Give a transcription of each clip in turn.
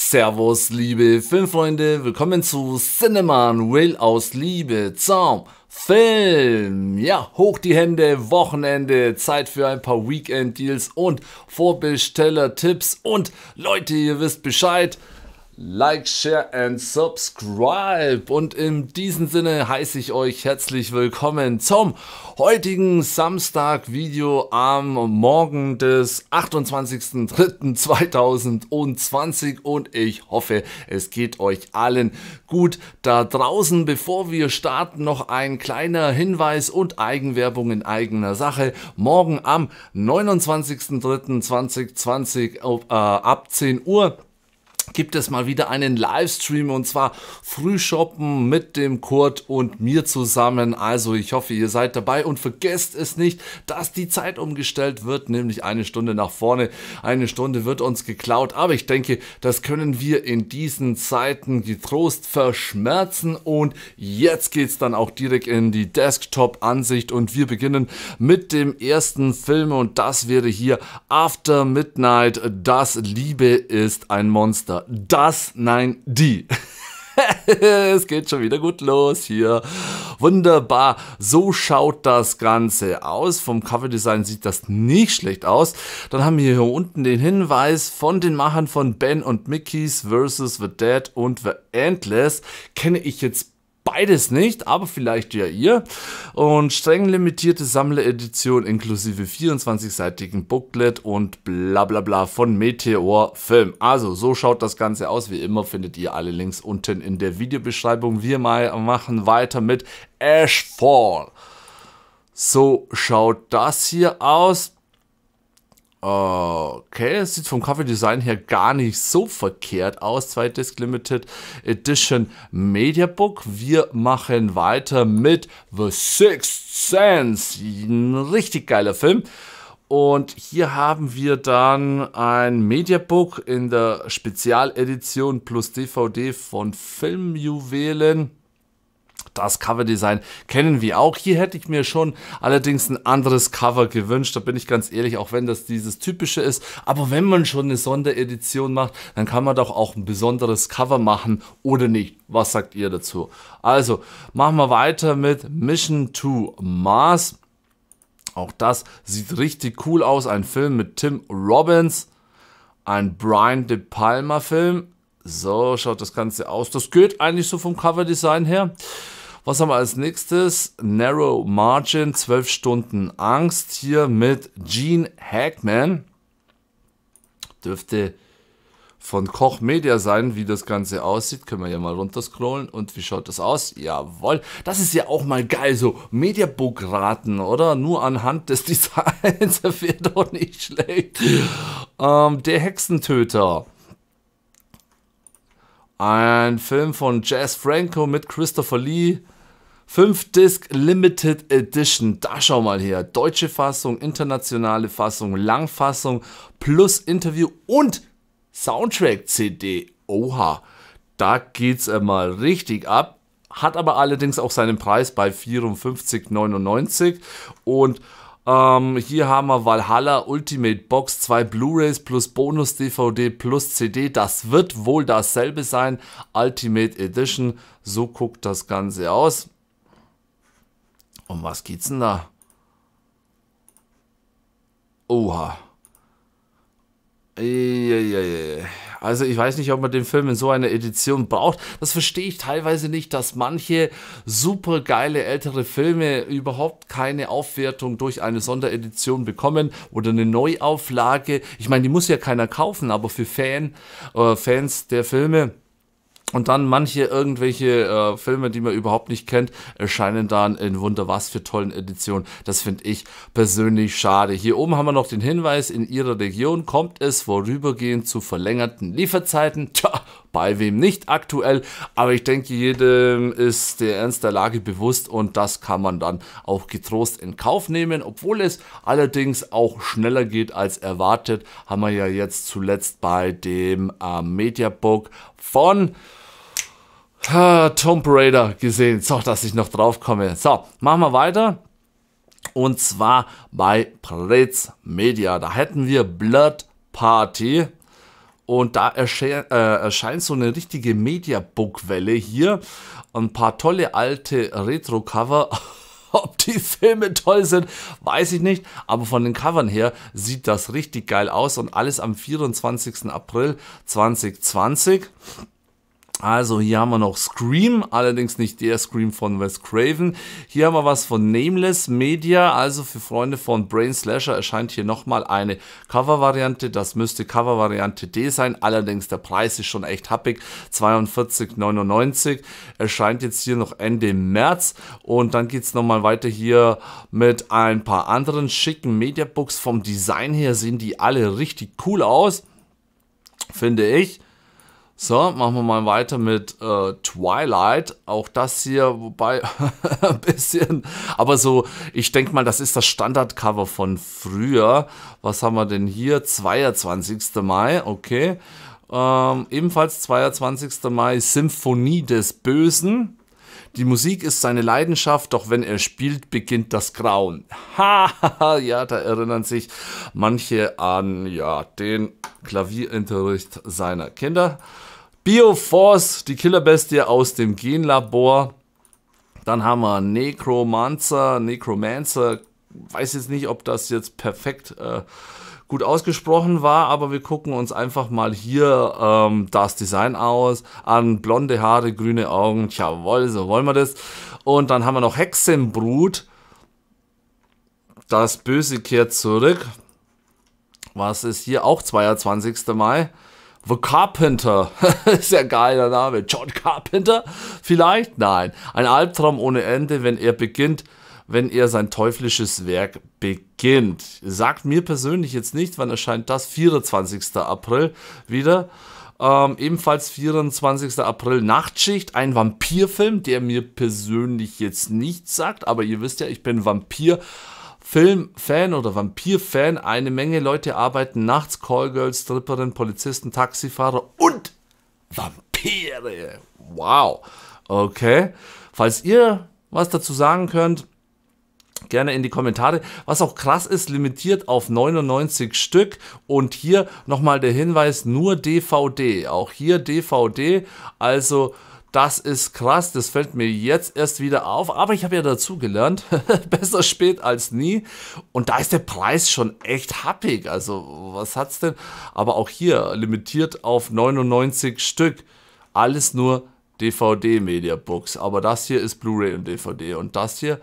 Servus, liebe Filmfreunde, willkommen zu Cineman Will aus Liebe zum Film. Ja, hoch die Hände, Wochenende, Zeit für ein paar Weekend-Deals und Vorbesteller-Tipps. Und Leute, ihr wisst Bescheid, Like, Share and Subscribe. Und in diesem Sinne heiße ich euch herzlich willkommen zum heutigen Samstag-Video am Morgen des 28.03.2020. Und ich hoffe, es geht euch allen gut da draußen. Bevor wir starten, noch ein kleiner Hinweis und Eigenwerbung in eigener Sache. Morgen am 29.03.2020 äh, ab 10 Uhr gibt es mal wieder einen Livestream und zwar Frühshoppen mit dem Kurt und mir zusammen. Also ich hoffe, ihr seid dabei und vergesst es nicht, dass die Zeit umgestellt wird, nämlich eine Stunde nach vorne. Eine Stunde wird uns geklaut, aber ich denke, das können wir in diesen Zeiten getrost verschmerzen und jetzt geht es dann auch direkt in die Desktop-Ansicht und wir beginnen mit dem ersten Film und das wäre hier After Midnight, das Liebe ist ein Monster das, nein, die. es geht schon wieder gut los hier. Wunderbar. So schaut das Ganze aus. Vom Coverdesign sieht das nicht schlecht aus. Dann haben wir hier unten den Hinweis von den Machern von Ben und Mickey's versus The Dead und The Endless. Kenne ich jetzt beides nicht, aber vielleicht ja ihr. Und streng limitierte Sammleredition inklusive 24-seitigen Booklet und bla bla bla von Meteor Film. Also so schaut das Ganze aus. Wie immer findet ihr alle Links unten in der Videobeschreibung. Wir mal machen weiter mit Ashfall. So schaut das hier aus. Okay, es sieht vom Coverdesign her gar nicht so verkehrt aus. Zwei Disc Limited Edition Mediabook. Wir machen weiter mit The Sixth Sense. Ein richtig geiler Film. Und hier haben wir dann ein Mediabook in der Spezialedition plus DVD von Filmjuwelen das Coverdesign kennen wir auch. Hier hätte ich mir schon allerdings ein anderes Cover gewünscht, da bin ich ganz ehrlich, auch wenn das dieses typische ist. Aber wenn man schon eine Sonderedition macht, dann kann man doch auch ein besonderes Cover machen oder nicht. Was sagt ihr dazu? Also, machen wir weiter mit Mission to Mars. Auch das sieht richtig cool aus. Ein Film mit Tim Robbins. Ein Brian De Palma Film. So schaut das Ganze aus. Das geht eigentlich so vom Coverdesign her. Was haben wir als nächstes? Narrow Margin, 12 Stunden Angst. Hier mit Gene Hackman. Dürfte von Koch Media sein, wie das Ganze aussieht. Können wir hier mal runterscrollen. Und wie schaut das aus? Jawohl. Das ist ja auch mal geil. So Mediabook-Raten, oder? Nur anhand des Designs. das wäre doch nicht schlecht. Ähm, der Hexentöter. Ein Film von Jazz Franco mit Christopher Lee. 5 Disc Limited Edition. Da schau mal her. Deutsche Fassung, internationale Fassung, Langfassung plus Interview und Soundtrack CD. Oha, da geht's mal richtig ab. Hat aber allerdings auch seinen Preis bei 54,99 und ähm, hier haben wir Valhalla Ultimate Box, zwei Blu-rays plus Bonus-DVD plus CD. Das wird wohl dasselbe sein. Ultimate Edition. So guckt das Ganze aus. Um was geht's denn da? Oha. Also ich weiß nicht, ob man den Film in so einer Edition braucht. Das verstehe ich teilweise nicht, dass manche super geile ältere Filme überhaupt keine Aufwertung durch eine Sonderedition bekommen oder eine Neuauflage. Ich meine, die muss ja keiner kaufen, aber für Fan, äh, Fans der Filme und dann manche irgendwelche äh, Filme, die man überhaupt nicht kennt, erscheinen dann in Wunder was für tollen Editionen. Das finde ich persönlich schade. Hier oben haben wir noch den Hinweis, in Ihrer Region kommt es vorübergehend zu verlängerten Lieferzeiten. Tja, bei wem nicht aktuell, aber ich denke, jedem ist der Ernst der Lage bewusst und das kann man dann auch getrost in Kauf nehmen, obwohl es allerdings auch schneller geht als erwartet, haben wir ja jetzt zuletzt bei dem äh, Mediabook von Ha, Tomb Raider gesehen. So, dass ich noch drauf komme. So, machen wir weiter. Und zwar bei Prez Media. Da hätten wir Blood Party. Und da ersche äh, erscheint so eine richtige Mediabook-Welle hier. Ein paar tolle alte Retro-Cover. Ob die Filme toll sind, weiß ich nicht. Aber von den Covern her sieht das richtig geil aus. Und alles am 24. April 2020. Also hier haben wir noch Scream, allerdings nicht der Scream von Wes Craven. Hier haben wir was von Nameless Media, also für Freunde von Brain Slasher erscheint hier nochmal eine Cover-Variante. Das müsste Cover-Variante D sein, allerdings der Preis ist schon echt happig, 42,99. Erscheint jetzt hier noch Ende März und dann geht es nochmal weiter hier mit ein paar anderen schicken Media-Books. Vom Design her sehen die alle richtig cool aus, finde ich. So, machen wir mal weiter mit äh, Twilight. Auch das hier, wobei ein bisschen, aber so, ich denke mal, das ist das Standardcover von früher. Was haben wir denn hier? 22. Mai, okay. Ähm, ebenfalls 22. Mai, Symphonie des Bösen. Die Musik ist seine Leidenschaft, doch wenn er spielt, beginnt das Grauen. Ha, ja, da erinnern sich manche an ja, den Klavierunterricht seiner Kinder. Bioforce, die Killerbestie aus dem Genlabor. Dann haben wir Necromancer, Necromancer. Weiß jetzt nicht, ob das jetzt perfekt äh, gut ausgesprochen war, aber wir gucken uns einfach mal hier ähm, das Design aus. An blonde Haare, grüne Augen. Jawohl, so wollen wir das. Und dann haben wir noch Hexenbrut. Das Böse kehrt zurück. Was ist hier auch 22. Mai? The Carpenter. ist ja geiler Name. John Carpenter? Vielleicht? Nein. Ein Albtraum ohne Ende, wenn er beginnt, wenn er sein teuflisches Werk beginnt. Sagt mir persönlich jetzt nicht, wann erscheint das? 24. April wieder. Ähm, ebenfalls 24. April Nachtschicht, ein Vampirfilm, der mir persönlich jetzt nichts sagt, aber ihr wisst ja, ich bin Vampir. Filmfan oder Vampirfan. Eine Menge Leute arbeiten nachts, Callgirls, Stripperinnen, Polizisten, Taxifahrer und Vampire. Wow. Okay. Falls ihr was dazu sagen könnt, gerne in die Kommentare. Was auch krass ist, limitiert auf 99 Stück. Und hier nochmal der Hinweis, nur DVD. Auch hier DVD. Also das ist krass, das fällt mir jetzt erst wieder auf, aber ich habe ja dazu gelernt, besser spät als nie. Und da ist der Preis schon echt happig. Also, was hat's denn? Aber auch hier limitiert auf 99 Stück. Alles nur DVD Media Books, aber das hier ist Blu-ray und DVD und das hier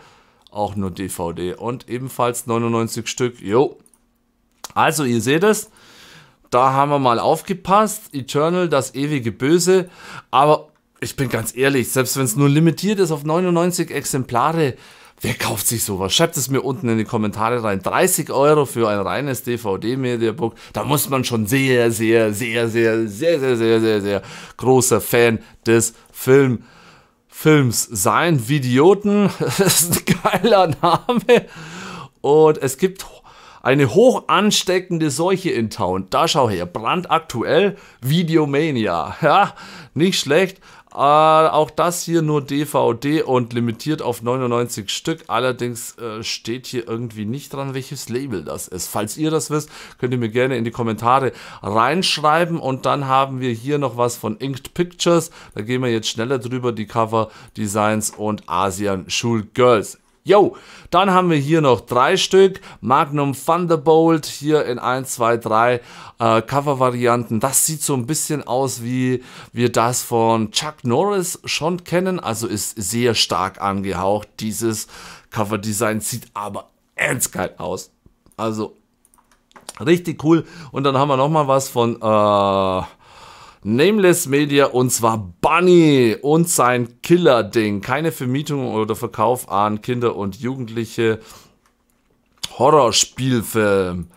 auch nur DVD und ebenfalls 99 Stück. Jo. Also, ihr seht es, da haben wir mal aufgepasst. Eternal, das ewige Böse. Aber ich bin ganz ehrlich, selbst wenn es nur limitiert ist auf 99 Exemplare, wer kauft sich sowas? Schreibt es mir unten in die Kommentare rein. 30 Euro für ein reines DVD-Mediabook, da muss man schon sehr, sehr, sehr, sehr, sehr, sehr, sehr, sehr, sehr großer Fan des Film, Films sein. Videoten, das ist ein geiler Name. Und es gibt eine hoch ansteckende Seuche in Town. Da schau her, brandaktuell Videomania. Ja, nicht schlecht. Äh, auch das hier nur DVD und limitiert auf 99 Stück. Allerdings äh, steht hier irgendwie nicht dran, welches Label das ist. Falls ihr das wisst, könnt ihr mir gerne in die Kommentare reinschreiben. Und dann haben wir hier noch was von Inked Pictures. Da gehen wir jetzt schneller drüber. Die Cover Designs und Asian School Girls. Yo, dann haben wir hier noch drei Stück. Magnum Thunderbolt hier in 1, 2, 3 äh, Cover-Varianten. Das sieht so ein bisschen aus, wie wir das von Chuck Norris schon kennen. Also ist sehr stark angehaucht. Dieses Cover-Design sieht aber ernst geil aus. Also richtig cool. Und dann haben wir nochmal was von... Äh, Nameless Media und zwar Bunny und sein Killer-Ding. Keine Vermietung oder Verkauf an Kinder und Jugendliche. Horrorspielfilm.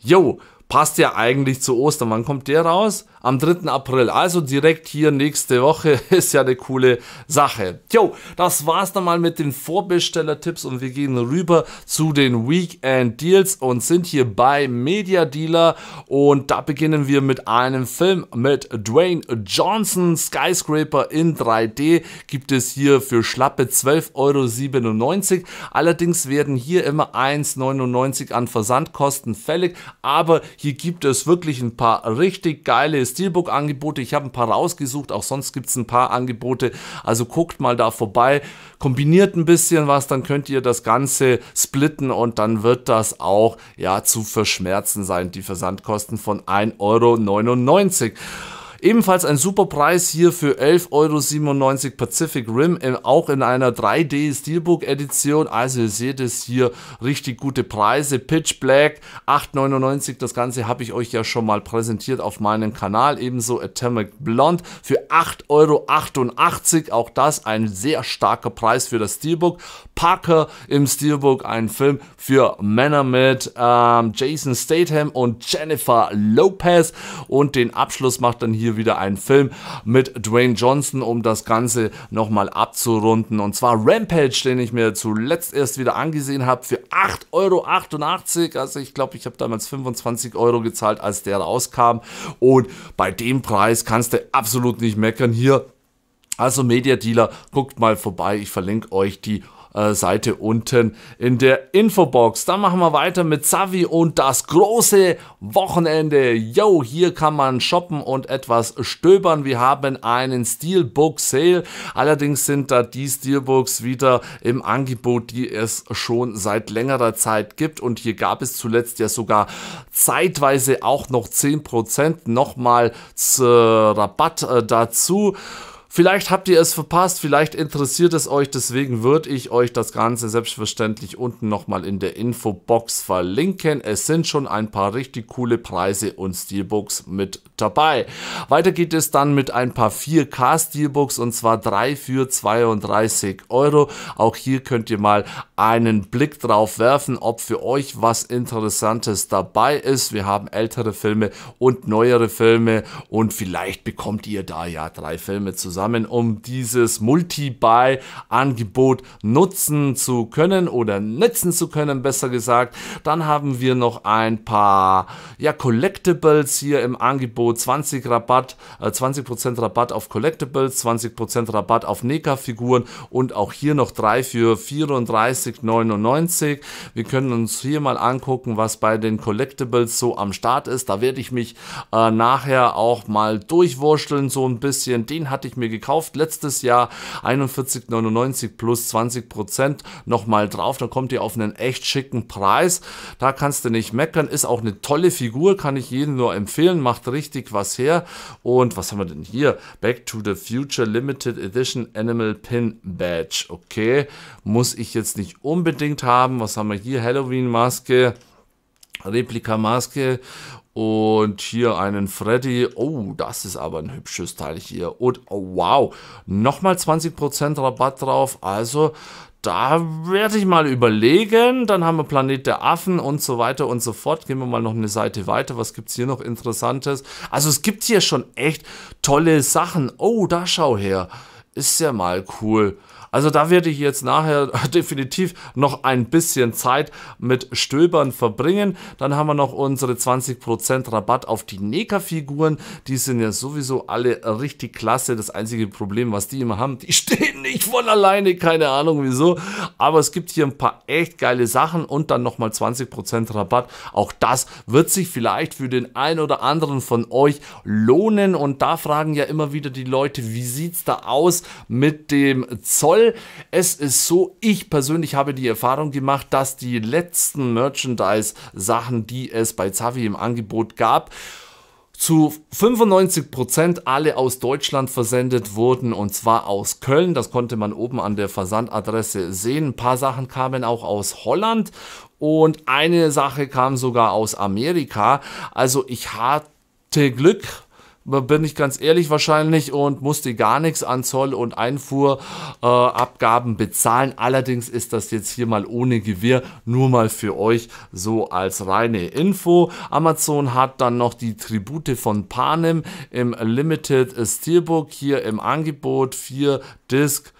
Yo, passt ja eigentlich zu Ostern. Wann kommt der raus? Am 3. April. Also direkt hier nächste Woche. Ist ja eine coole Sache. Jo, das war's dann mal mit den Vorbestellertipps und wir gehen rüber zu den Weekend Deals und sind hier bei Media Dealer und da beginnen wir mit einem Film mit Dwayne Johnson. Skyscraper in 3D gibt es hier für schlappe 12,97 Euro. Allerdings werden hier immer 1,99 Euro an Versandkosten fällig, aber hier gibt es wirklich ein paar richtig geile Steelbook-Angebote. Ich habe ein paar rausgesucht, auch sonst gibt es ein paar Angebote. Also guckt mal da vorbei, kombiniert ein bisschen was, dann könnt ihr das Ganze splitten und dann wird das auch ja, zu verschmerzen sein, die Versandkosten von 1,99 Euro. Ebenfalls ein super Preis hier für 11,97 Euro Pacific Rim, auch in einer 3D Steelbook Edition. Also ihr seht es hier, richtig gute Preise. Pitch Black 8,99, das Ganze habe ich euch ja schon mal präsentiert auf meinem Kanal. Ebenso Atomic Blonde für 8,88 Euro, auch das ein sehr starker Preis für das Steelbook. Parker im Steelbook, ein Film für Männer mit ähm, Jason Statham und Jennifer Lopez. Und den Abschluss macht dann hier hier wieder einen Film mit Dwayne Johnson, um das Ganze nochmal abzurunden. Und zwar Rampage, den ich mir zuletzt erst wieder angesehen habe, für 8,88 Euro. Also ich glaube, ich habe damals 25 Euro gezahlt, als der rauskam. Und bei dem Preis kannst du absolut nicht meckern hier. Also Media Dealer, guckt mal vorbei. Ich verlinke euch die äh, Seite unten in der Infobox. Dann machen wir weiter mit Savi und das große Wochenende. Yo, hier kann man shoppen und etwas stöbern. Wir haben einen Steelbook Sale. Allerdings sind da die Steelbooks wieder im Angebot, die es schon seit längerer Zeit gibt. Und hier gab es zuletzt ja sogar zeitweise auch noch 10% nochmal Rabatt äh, dazu. Vielleicht habt ihr es verpasst, vielleicht interessiert es euch, deswegen würde ich euch das Ganze selbstverständlich unten nochmal in der Infobox verlinken. Es sind schon ein paar richtig coole Preise und Steelbooks mit dabei. Weiter geht es dann mit ein paar 4K Steelbooks und zwar drei für 32 Euro. Auch hier könnt ihr mal einen Blick drauf werfen, ob für euch was Interessantes dabei ist. Wir haben ältere Filme und neuere Filme und vielleicht bekommt ihr da ja drei Filme zusammen zusammen, um dieses Multi-Buy-Angebot nutzen zu können oder nutzen zu können, besser gesagt. Dann haben wir noch ein paar ja, Collectibles hier im Angebot. 20 Rabatt, äh, 20% Rabatt auf Collectibles, 20% Rabatt auf NECA-Figuren und auch hier noch drei für 34,99. Wir können uns hier mal angucken, was bei den Collectibles so am Start ist. Da werde ich mich äh, nachher auch mal durchwurschteln, so ein bisschen. Den hatte ich mir gekauft. Letztes Jahr 41,99 plus 20% nochmal drauf. Da kommt ihr auf einen echt schicken Preis. Da kannst du nicht meckern. Ist auch eine tolle Figur, kann ich jedem nur empfehlen. Macht richtig was her. Und was haben wir denn hier? Back to the Future Limited Edition Animal Pin Badge. Okay, muss ich jetzt nicht unbedingt haben. Was haben wir hier? Halloween Maske. Replika-Maske und hier einen Freddy. Oh, das ist aber ein hübsches Teil hier. Und oh, wow, nochmal 20% Rabatt drauf. Also da werde ich mal überlegen. Dann haben wir Planet der Affen und so weiter und so fort. Gehen wir mal noch eine Seite weiter. Was gibt es hier noch Interessantes? Also es gibt hier schon echt tolle Sachen. Oh, da schau her. Ist ja mal cool. Also da werde ich jetzt nachher definitiv noch ein bisschen Zeit mit Stöbern verbringen. Dann haben wir noch unsere 20% Rabatt auf die NECA-Figuren. Die sind ja sowieso alle richtig klasse. Das einzige Problem, was die immer haben, die stehen nicht von alleine. Keine Ahnung wieso. Aber es gibt hier ein paar echt geile Sachen und dann nochmal 20% Rabatt. Auch das wird sich vielleicht für den einen oder anderen von euch lohnen. Und da fragen ja immer wieder die Leute, wie sieht es da aus mit dem Zoll? toll. Es ist so, ich persönlich habe die Erfahrung gemacht, dass die letzten Merchandise-Sachen, die es bei Zavi im Angebot gab, zu 95% Prozent alle aus Deutschland versendet wurden und zwar aus Köln. Das konnte man oben an der Versandadresse sehen. Ein paar Sachen kamen auch aus Holland und eine Sache kam sogar aus Amerika. Also ich hatte Glück äh, bin ich ganz ehrlich wahrscheinlich und musste gar nichts an Zoll und Einfuhrabgaben äh, bezahlen. Allerdings ist das jetzt hier mal ohne Gewähr, nur mal für euch so als reine Info. Amazon hat dann noch die Tribute von Panem im Limited Steelbook hier im Angebot. Vier Disc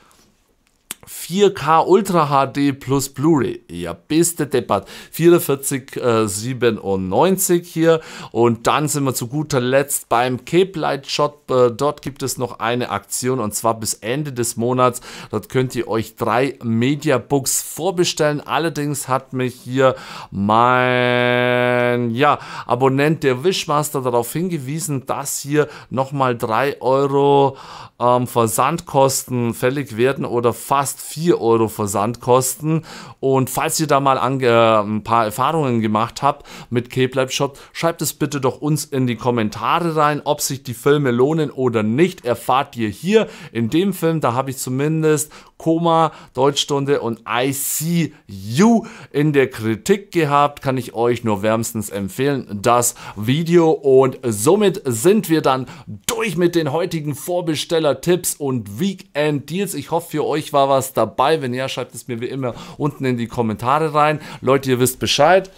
4K Ultra HD plus Blu-ray. Ja, beste Deppert. 44,97 äh, hier. Und dann sind wir zu guter Letzt beim Cape Light Shop. Äh, dort gibt es noch eine Aktion und zwar bis Ende des Monats. Dort könnt ihr euch drei Media Books vorbestellen. Allerdings hat mich hier mein ja, Abonnent der Wishmaster darauf hingewiesen, dass hier nochmal 3 Euro ähm, Versandkosten fällig werden oder fast 4 Euro Versandkosten. Und falls ihr da mal äh, ein paar Erfahrungen gemacht habt mit KBLab Shop, schreibt es bitte doch uns in die Kommentare rein, ob sich die Filme lohnen oder nicht. Erfahrt ihr hier in dem Film, da habe ich zumindest Koma, Deutschstunde und ICU in der Kritik gehabt. Kann ich euch nur wärmstens empfehlen, das Video. Und somit sind wir dann durch mit den heutigen Vorbesteller-Tipps und Weekend-Deals. Ich hoffe, für euch war was was dabei? Wenn ja, schreibt es mir wie immer unten in die Kommentare rein. Leute, ihr wisst Bescheid.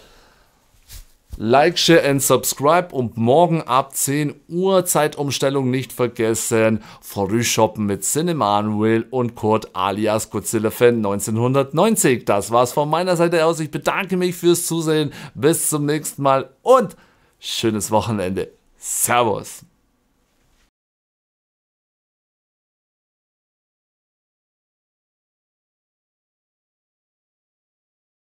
Like, share and subscribe und morgen ab 10 Uhr Zeitumstellung nicht vergessen. Frühshoppen mit Cineman Will und Kurt alias Godzilla Fan 1990. Das war's von meiner Seite aus. Ich bedanke mich fürs Zusehen. Bis zum nächsten Mal und schönes Wochenende. Servus.